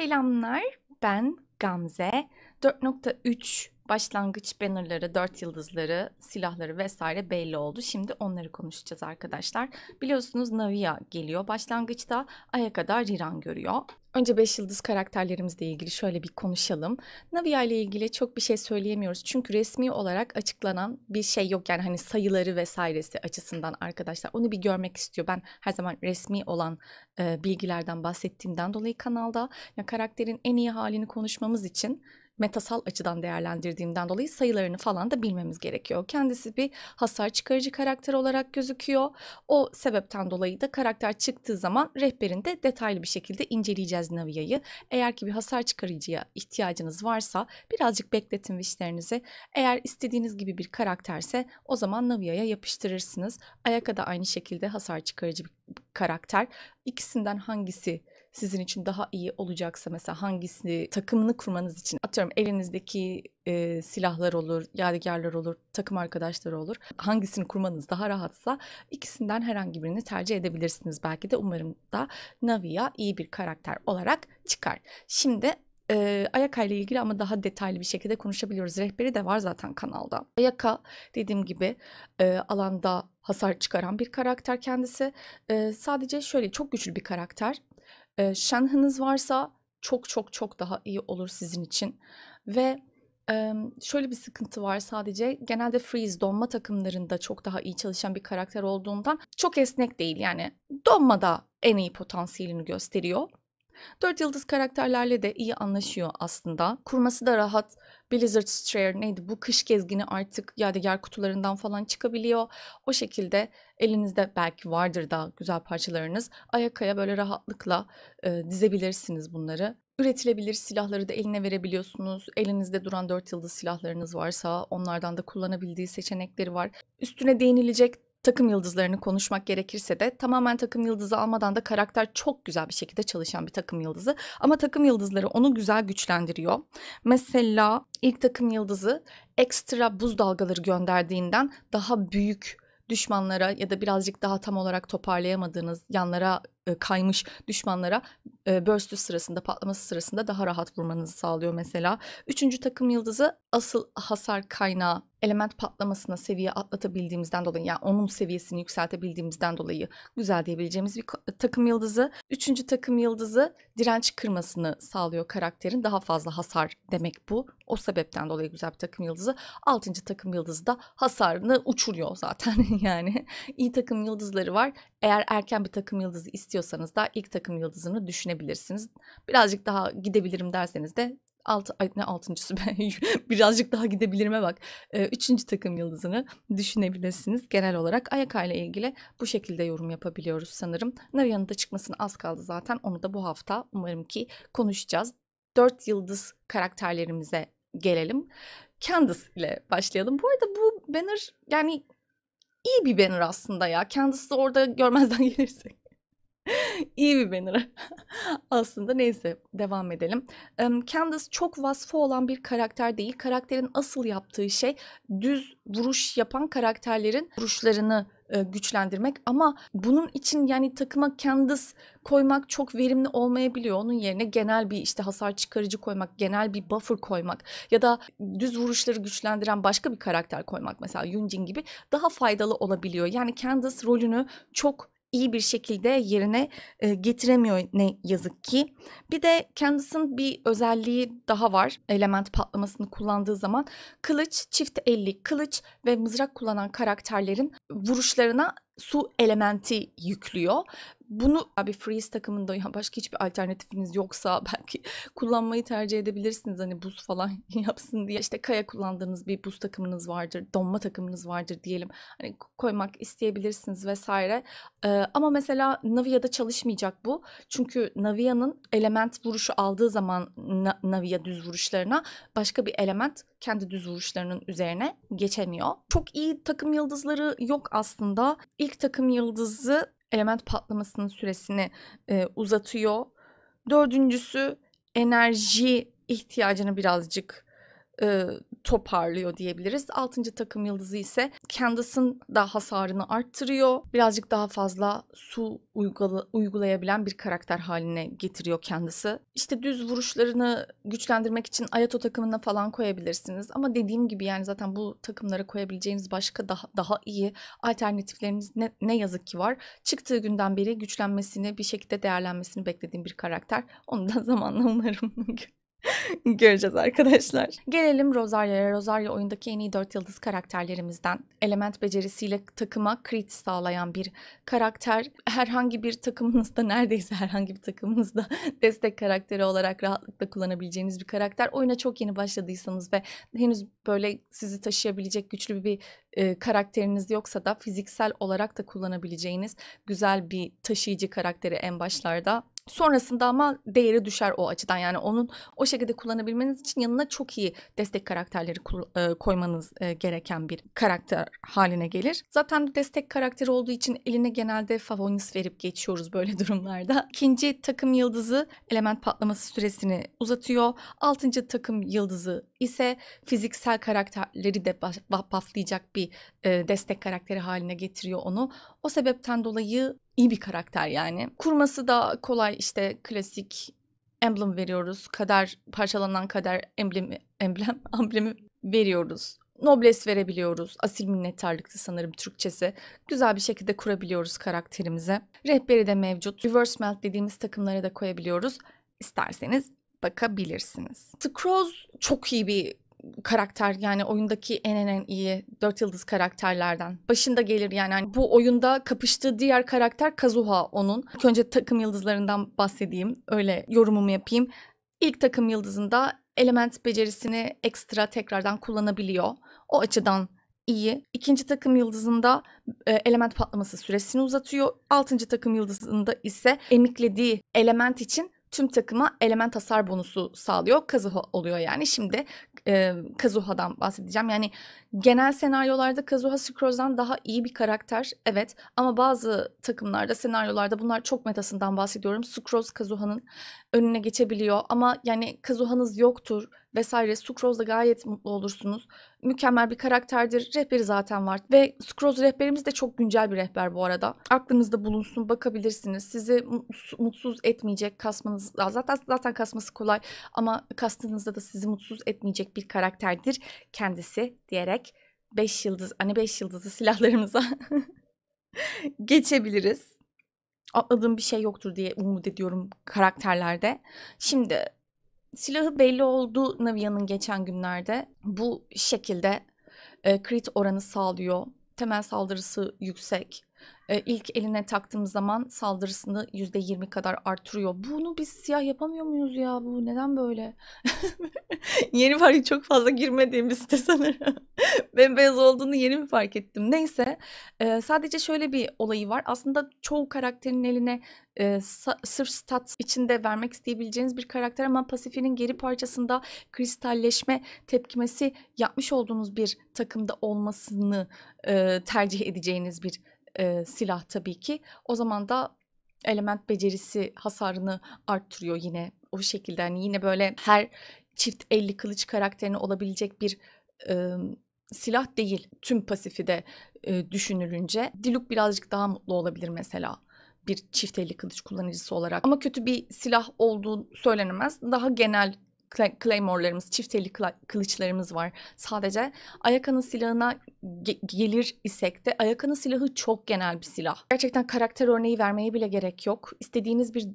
Selamlar, ben Gamze. 4.3 başlangıç bannerları, dört yıldızları, silahları vesaire belli oldu. Şimdi onları konuşacağız arkadaşlar. Biliyorsunuz Navia geliyor. Başlangıçta Ay'a kadar Riran görüyor. Önce beş yıldız karakterlerimizle ilgili şöyle bir konuşalım. Navia ile ilgili çok bir şey söyleyemiyoruz. Çünkü resmi olarak açıklanan bir şey yok. Yani hani sayıları vesairesi açısından arkadaşlar onu bir görmek istiyor. Ben her zaman resmi olan e, bilgilerden bahsettiğimden dolayı kanalda ya karakterin en iyi halini konuşmamız için metasal açıdan değerlendirdiğimden dolayı sayılarını falan da bilmemiz gerekiyor. Kendisi bir hasar çıkarıcı karakter olarak gözüküyor. O sebepten dolayı da karakter çıktığı zaman rehberinde detaylı bir şekilde inceleyeceğiz Navia'yı. Eğer ki bir hasar çıkarıcıya ihtiyacınız varsa birazcık bekletin wishlerinizi. Eğer istediğiniz gibi bir karakterse o zaman Navia'ya yapıştırırsınız. Ayaka da aynı şekilde hasar çıkarıcı bir karakter. İkisinden hangisi sizin için daha iyi olacaksa mesela hangisi takımını kurmanız için atıyorum elinizdeki e, silahlar olur, yadigarlar olur, takım arkadaşları olur. Hangisini kurmanız daha rahatsa ikisinden herhangi birini tercih edebilirsiniz belki de. Umarım da Navia iyi bir karakter olarak çıkar. Şimdi e, Ayaka ile ilgili ama daha detaylı bir şekilde konuşabiliyoruz. Rehberi de var zaten kanalda. Ayaka dediğim gibi e, alanda hasar çıkaran bir karakter kendisi. E, sadece şöyle çok güçlü bir karakter. E, şenhınız varsa çok çok çok daha iyi olur sizin için. Ve ee, şöyle bir sıkıntı var sadece genelde freeze donma takımlarında çok daha iyi çalışan bir karakter olduğundan çok esnek değil yani donmada en iyi potansiyelini gösteriyor Dört yıldız karakterlerle de iyi anlaşıyor aslında. Kurması da rahat. Blizzard Strayer neydi bu kış gezgini artık yadigar kutularından falan çıkabiliyor. O şekilde elinizde belki vardır da güzel parçalarınız. Ayakaya böyle rahatlıkla e, dizebilirsiniz bunları. Üretilebilir silahları da eline verebiliyorsunuz. Elinizde duran dört yıldız silahlarınız varsa onlardan da kullanabildiği seçenekleri var. Üstüne değinilecek takım yıldızlarını konuşmak gerekirse de tamamen takım yıldızı almadan da karakter çok güzel bir şekilde çalışan bir takım yıldızı. Ama takım yıldızları onu güzel güçlendiriyor. Mesela ilk takım yıldızı ekstra buz dalgaları gönderdiğinden daha büyük düşmanlara ya da birazcık daha tam olarak toparlayamadığınız yanlara e, kaymış düşmanlara e, burstü sırasında patlaması sırasında daha rahat vurmanızı sağlıyor mesela. Üçüncü takım yıldızı asıl hasar kaynağı element patlamasına seviye atlatabildiğimizden dolayı yani onun seviyesini yükseltebildiğimizden dolayı güzel diyebileceğimiz bir takım yıldızı. Üçüncü takım yıldızı direnç kırmasını sağlıyor karakterin daha fazla hasar demek bu. O sebepten dolayı güzel bir takım yıldızı. Altıncı takım yıldızı da hasarını uçuruyor zaten yani. iyi takım yıldızları var. Eğer erken bir takım yıldızı istiyor istiyorsanız da ilk takım yıldızını düşünebilirsiniz. Birazcık daha gidebilirim derseniz de alt, ay, ne altıncısı be birazcık daha gidebilirime bak. E, üçüncü takım yıldızını düşünebilirsiniz. Genel olarak Ayaka ile ilgili bu şekilde yorum yapabiliyoruz sanırım. Naryan'ın da çıkmasına az kaldı zaten. Onu da bu hafta umarım ki konuşacağız. Dört yıldız karakterlerimize gelelim. Candace ile başlayalım. Bu arada bu banner yani iyi bir banner aslında ya. Candace'ı orada görmezden gelirsek. İyi bir banner. Aslında neyse devam edelim. Candace çok vasfı olan bir karakter değil. Karakterin asıl yaptığı şey düz vuruş yapan karakterlerin vuruşlarını güçlendirmek ama bunun için yani takıma Candace koymak çok verimli olmayabiliyor. Onun yerine genel bir işte hasar çıkarıcı koymak, genel bir buffer koymak ya da düz vuruşları güçlendiren başka bir karakter koymak mesela Yunjin gibi daha faydalı olabiliyor. Yani Candace rolünü çok iyi bir şekilde yerine e, getiremiyor ne yazık ki. Bir de kendisinin bir özelliği daha var. Element patlamasını kullandığı zaman kılıç, çift elli kılıç ve mızrak kullanan karakterlerin vuruşlarına su elementi yüklüyor. Bunu abi freeze takımında ya başka hiçbir alternatifiniz yoksa belki kullanmayı tercih edebilirsiniz. Hani buz falan yapsın diye. işte kaya kullandığınız bir buz takımınız vardır, donma takımınız vardır diyelim. Hani koymak isteyebilirsiniz vesaire. Ee, ama mesela Navia'da çalışmayacak bu. Çünkü Navia'nın element vuruşu aldığı zaman Navia düz vuruşlarına başka bir element kendi düz vuruşlarının üzerine geçemiyor. Çok iyi takım yıldızları yok aslında. İlk takım yıldızı element patlamasının süresini e, uzatıyor. Dördüncüsü enerji ihtiyacını birazcık e, toparlıyor diyebiliriz. Altıncı takım yıldızı ise Candace'ın da hasarını arttırıyor. Birazcık daha fazla su uygula, uygulayabilen bir karakter haline getiriyor kendisi. İşte düz vuruşlarını güçlendirmek için Ayato takımına falan koyabilirsiniz. Ama dediğim gibi yani zaten bu takımlara koyabileceğiniz başka daha, daha iyi alternatifleriniz ne, ne yazık ki var. Çıktığı günden beri güçlenmesini bir şekilde değerlenmesini beklediğim bir karakter. Onu da zamanla umarım Göreceğiz arkadaşlar. Gelelim Rosaria'ya. Rosaria oyundaki en iyi dört yıldız karakterlerimizden. Element becerisiyle takıma crit sağlayan bir karakter. Herhangi bir takımınızda neredeyse herhangi bir takımınızda destek karakteri olarak rahatlıkla kullanabileceğiniz bir karakter. Oyuna çok yeni başladıysanız ve henüz böyle sizi taşıyabilecek güçlü bir e, karakteriniz yoksa da fiziksel olarak da kullanabileceğiniz güzel bir taşıyıcı karakteri en başlarda Sonrasında ama değeri düşer o açıdan yani onun o şekilde kullanabilmeniz için yanına çok iyi destek karakterleri e, koymanız e, gereken bir karakter haline gelir. Zaten destek karakteri olduğu için eline genelde favonis verip geçiyoruz böyle durumlarda. İkinci takım yıldızı element patlaması süresini uzatıyor. Altıncı takım yıldızı ise fiziksel karakterleri de bufflayacak bir e, destek karakteri haline getiriyor onu. O sebepten dolayı iyi bir karakter yani. Kurması da kolay işte klasik emblem veriyoruz. Kader parçalanan kader emblemi emblem amblemi veriyoruz. Nobles verebiliyoruz. Asil minnettarlıktı sanırım Türkçesi. Güzel bir şekilde kurabiliyoruz karakterimize. Rehberi de mevcut. Reverse melt dediğimiz takımları da koyabiliyoruz. İsterseniz bakabilirsiniz. Scrooge çok iyi bir karakter yani oyundaki en en en iyi dört yıldız karakterlerden. Başında gelir yani. yani bu oyunda kapıştığı diğer karakter Kazuha onun. İlk önce takım yıldızlarından bahsedeyim. Öyle yorumumu yapayım. İlk takım yıldızında element becerisini ekstra tekrardan kullanabiliyor. O açıdan iyi. İkinci takım yıldızında e, element patlaması süresini uzatıyor. Altıncı takım yıldızında ise emiklediği element için tüm takıma element hasar bonusu sağlıyor. Kazuha oluyor yani. Şimdi e, Kazuha'dan bahsedeceğim. Yani genel senaryolarda Kazuha Scrolls'dan daha iyi bir karakter. Evet ama bazı takımlarda senaryolarda bunlar çok metasından bahsediyorum. Scrolls Kazuha'nın önüne geçebiliyor ama yani Kazuha'nız yoktur vesaire Sucrose da gayet mutlu olursunuz. Mükemmel bir karakterdir. Rehberi zaten var. Ve Sucrose rehberimiz de çok güncel bir rehber bu arada. Aklınızda bulunsun bakabilirsiniz. Sizi mutsuz etmeyecek kasmanız zaten zaten kasması kolay ama kastığınızda da sizi mutsuz etmeyecek bir karakterdir kendisi diyerek 5 yıldız hani 5 yıldızlı silahlarımıza geçebiliriz atladığım bir şey yoktur diye umut ediyorum karakterlerde. Şimdi silahı belli oldu Navia'nın geçen günlerde. Bu şekilde e, crit oranı sağlıyor. Temel saldırısı yüksek e, ilk eline taktığımız zaman saldırısını %20 kadar artırıyor. Bunu biz siyah yapamıyor muyuz ya? Bu neden böyle? yeni var çok fazla girmediğim bir site sanırım. Bembeyaz olduğunu yeni mi fark ettim? Neyse e, sadece şöyle bir olayı var. Aslında çoğu karakterin eline e, sırf stat içinde vermek isteyebileceğiniz bir karakter ama pasifinin geri parçasında kristalleşme tepkimesi yapmış olduğunuz bir takımda olmasını e, tercih edeceğiniz bir e, silah tabii ki. O zaman da element becerisi hasarını arttırıyor yine o şekilde. Yani yine böyle her çift elli kılıç karakterine olabilecek bir e, silah değil tüm pasifi de e, düşünülünce. Diluk birazcık daha mutlu olabilir mesela bir çift elli kılıç kullanıcısı olarak. Ama kötü bir silah olduğu söylenemez. Daha genel claymore'larımız, çift elli kılıçlarımız var. Sadece Ayakan'ın silahına ge- gelir isek de Ayakan'ın silahı çok genel bir silah. Gerçekten karakter örneği vermeye bile gerek yok. İstediğiniz bir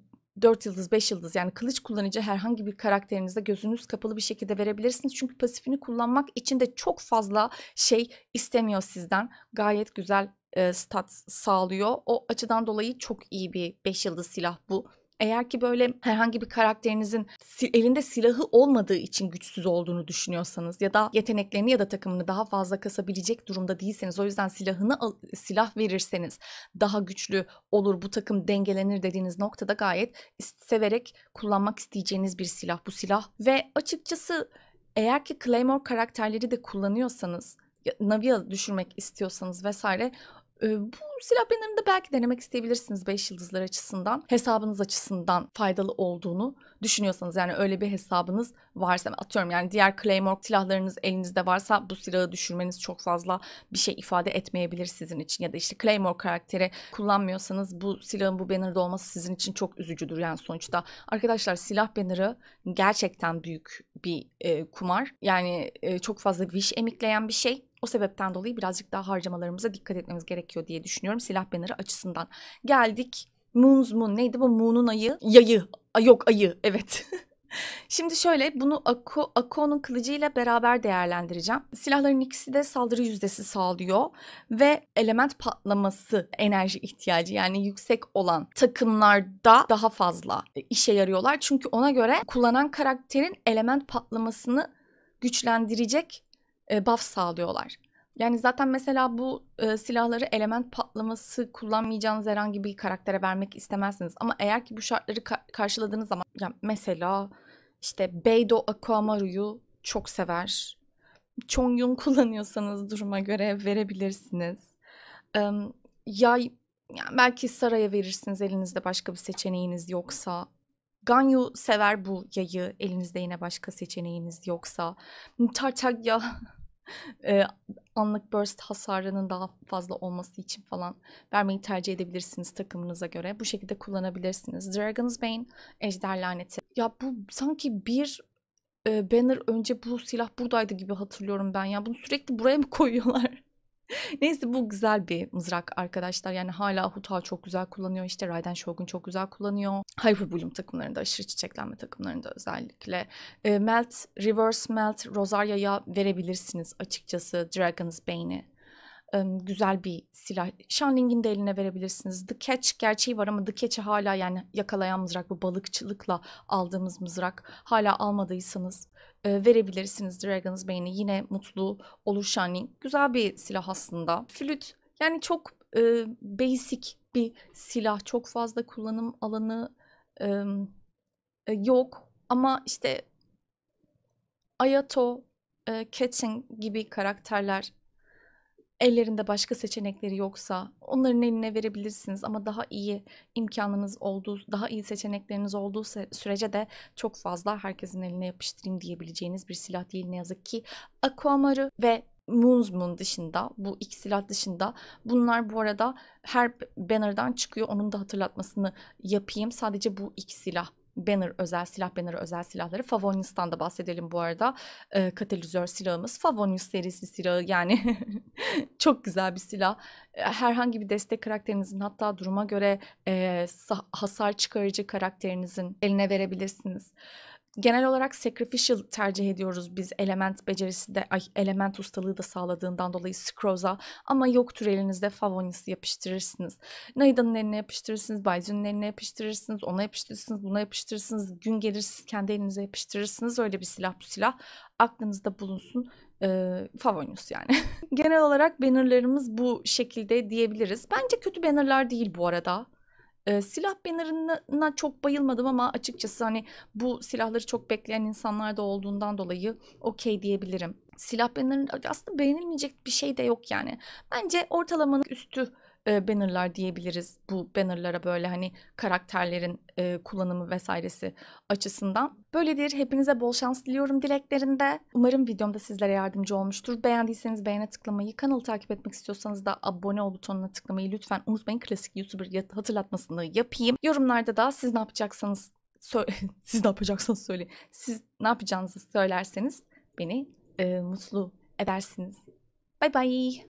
4 yıldız 5 yıldız yani kılıç kullanıcı herhangi bir karakterinize gözünüz kapalı bir şekilde verebilirsiniz. Çünkü pasifini kullanmak için de çok fazla şey istemiyor sizden. Gayet güzel e, stat sağlıyor. O açıdan dolayı çok iyi bir 5 yıldız silah bu. Eğer ki böyle herhangi bir karakterinizin elinde silahı olmadığı için güçsüz olduğunu düşünüyorsanız ya da yeteneklerini ya da takımını daha fazla kasabilecek durumda değilseniz o yüzden silahını al, silah verirseniz daha güçlü olur bu takım dengelenir dediğiniz noktada gayet severek kullanmak isteyeceğiniz bir silah bu silah ve açıkçası eğer ki Claymore karakterleri de kullanıyorsanız Navia düşürmek istiyorsanız vesaire bu silah planlarını de belki denemek isteyebilirsiniz 5 yıldızlar açısından. Hesabınız açısından faydalı olduğunu düşünüyorsanız yani öyle bir hesabınız varsa atıyorum yani diğer Claymore silahlarınız elinizde varsa bu silahı düşürmeniz çok fazla bir şey ifade etmeyebilir sizin için ya da işte Claymore karakteri kullanmıyorsanız bu silahın bu banner'da olması sizin için çok üzücüdür yani sonuçta. Arkadaşlar silah banner'ı gerçekten büyük bir e, kumar. Yani e, çok fazla wish emikleyen bir şey. O sebepten dolayı birazcık daha harcamalarımıza dikkat etmemiz gerekiyor diye düşünüyorum söylüyorum silah banneri açısından. Geldik Moon's Moon neydi bu Moon'un ayı? Yayı. A, yok ayı evet. Şimdi şöyle bunu Ako, Ako'nun kılıcıyla beraber değerlendireceğim. Silahların ikisi de saldırı yüzdesi sağlıyor ve element patlaması enerji ihtiyacı yani yüksek olan takımlarda daha fazla işe yarıyorlar. Çünkü ona göre kullanan karakterin element patlamasını güçlendirecek e, buff sağlıyorlar. Yani zaten mesela bu e, silahları element patlaması kullanmayacağınız herhangi bir karaktere vermek istemezsiniz. Ama eğer ki bu şartları ka- karşıladığınız zaman yani mesela işte Beido Aquamaru'yu çok sever. Chongyun kullanıyorsanız duruma göre verebilirsiniz. E, ya yani belki Sara'ya verirsiniz elinizde başka bir seçeneğiniz yoksa. Ganyu sever bu yayı elinizde yine başka seçeneğiniz yoksa. Tartagya e, anlık burst hasarının daha fazla olması için falan vermeyi tercih edebilirsiniz takımınıza göre. Bu şekilde kullanabilirsiniz. Dragon's Bane, Ejder Laneti. Ya bu sanki bir e, banner önce bu silah buradaydı gibi hatırlıyorum ben ya. Bunu sürekli buraya mı koyuyorlar? Neyse bu güzel bir mızrak arkadaşlar. Yani hala Hutal çok güzel kullanıyor. İşte Raiden Shogun çok güzel kullanıyor. Hyperbloom takımlarında aşırı çiçeklenme takımlarında özellikle. E, melt, Reverse Melt Rosaria'ya verebilirsiniz açıkçası Dragon's Bane'i güzel bir silah. Shanling'in de eline verebilirsiniz. The Catch gerçeği var ama The Catch'i hala yani yakalayan mızrak bu balıkçılıkla aldığımız mızrak hala almadıysanız e, verebilirsiniz Dragon's Bane'i. Yine mutlu olur Shining. Güzel bir silah aslında. Flüt yani çok e, basic bir silah. Çok fazla kullanım alanı e, e, yok. Ama işte Ayato, e, Ketching gibi karakterler ellerinde başka seçenekleri yoksa onların eline verebilirsiniz ama daha iyi imkanınız olduğu, daha iyi seçenekleriniz olduğu sürece de çok fazla herkesin eline yapıştırayım diyebileceğiniz bir silah değil ne yazık ki. Aquamar'ı ve Moonsmoon dışında bu iki silah dışında bunlar bu arada her banner'dan çıkıyor onun da hatırlatmasını yapayım sadece bu iki silah banner özel silah banner özel silahları. Favonius'tan da bahsedelim bu arada. E, katalizör silahımız. Favonius serisi silahı yani çok güzel bir silah. Herhangi bir destek karakterinizin hatta duruma göre e, hasar çıkarıcı karakterinizin eline verebilirsiniz genel olarak sacrificial tercih ediyoruz biz element becerisi de ay, element ustalığı da sağladığından dolayı Scroz'a ama yoktur elinizde Favonis'i yapıştırırsınız. Naida'nın eline yapıştırırsınız, Bayzun'un eline yapıştırırsınız, ona yapıştırırsınız, buna yapıştırırsınız. Gün gelir siz kendi elinize yapıştırırsınız. Öyle bir silah bu silah aklınızda bulunsun e, Favonius yani. Genel olarak bannerlarımız bu şekilde diyebiliriz. Bence kötü bannerlar değil bu arada. E, silah bannerına çok bayılmadım ama açıkçası hani bu silahları çok bekleyen insanlar da olduğundan dolayı okey diyebilirim. Silah bannerın aslında beğenilmeyecek bir şey de yok yani. Bence ortalamanın üstü e, bannerlar diyebiliriz. Bu bannerlara böyle hani karakterlerin e, kullanımı vesairesi açısından. Böyledir. Hepinize bol şans diliyorum dileklerinde. Umarım videomda sizlere yardımcı olmuştur. Beğendiyseniz beğene tıklamayı, kanalı takip etmek istiyorsanız da abone ol butonuna tıklamayı lütfen unutmayın. Klasik YouTuber hatırlatmasını yapayım. Yorumlarda da siz ne yapacaksanız söyle, siz ne yapacaksanız söyleyin. Siz ne yapacağınızı söylerseniz beni e, mutlu edersiniz. Bay bay.